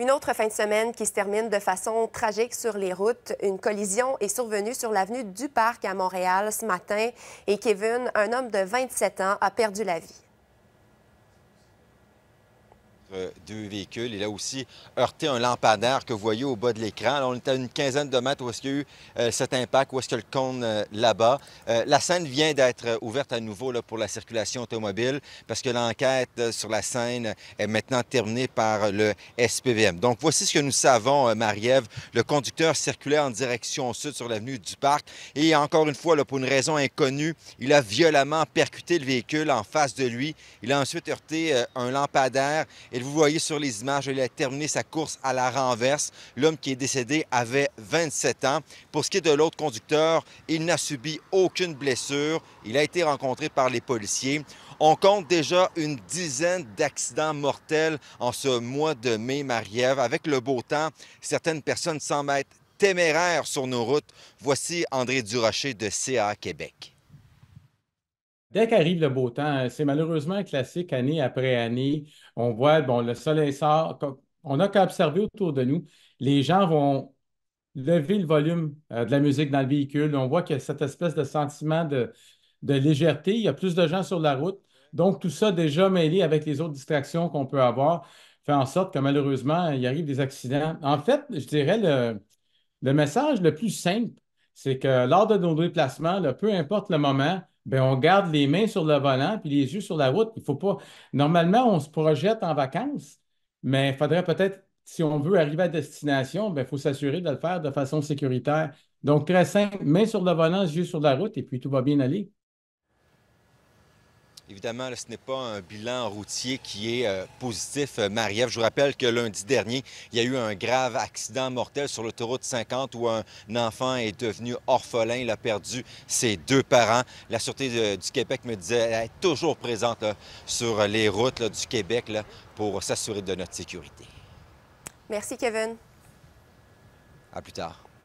Une autre fin de semaine qui se termine de façon tragique sur les routes. Une collision est survenue sur l'avenue du Parc à Montréal ce matin et Kevin, un homme de 27 ans, a perdu la vie. Euh, deux véhicules. Il a aussi heurté un lampadaire que vous voyez au bas de l'écran. On est à une quinzaine de mètres où est-ce qu'il y a eu euh, cet impact, où est-ce que le cône euh, là-bas. la scène vient d'être ouverte à nouveau là, pour la circulation automobile parce que l'enquête sur la scène est maintenant terminée par le SPVM. Donc voici ce que nous savons, Marie-Ève. Le conducteur circulait en direction sud sur l'avenue du Parc et encore une fois, là, pour une raison inconnue, il a violemment percuté le véhicule en face de lui. Il a ensuite heurté un lampadaire et vous voyez sur les images, il a terminé sa course à la renverse. L'homme qui est décédé avait 27 ans. Pour ce qui est de l'autre conducteur, il n'a subi aucune blessure. Il a été rencontré par les policiers. On compte déjà une dizaine d'accidents mortels en ce mois de mai, marie Avec le beau temps, certaines personnes semblent être téméraires sur nos routes. Voici André Durocher de CA Québec. Dès qu'arrive le beau temps, c'est malheureusement un classique année après année. On voit, bon, le soleil sort. On n'a qu'à observer autour de nous. Les gens vont lever le volume euh, de la musique dans le véhicule. On voit qu'il y a cette espèce de sentiment de, légèreté. Il y a plus de gens sur la route. Donc, tout ça déjà mêlé avec les autres distractions qu'on peut avoir fait en sorte que malheureusement, il arrive des accidents. En fait, je dirais le, le message le plus simple, c'est que lors de nos déplacements, peu importe le moment, ben, on garde les mains sur le volant puis les yeux sur la route. Il faut pas. Normalement, on se projette en vacances, mais il faudrait peut-être, si on veut arriver à destination, il ben, faut s'assurer de le faire de façon sécuritaire. Donc, très simple, mains sur le volant, yeux sur la route, et puis tout va bien aller. Évidemment, ce n'est pas un bilan routier qui est euh, positif, euh, Marie-Ève. Je vous rappelle que lundi dernier, il y a eu un grave accident mortel sur l'autoroute 50 où un enfant est devenu orphelin. Il a perdu ses deux parents. La Sûreté du Québec me disait être est toujours présente sur les routes du Québec pour s'assurer de notre sécurité. Merci, Kevin. À plus tard.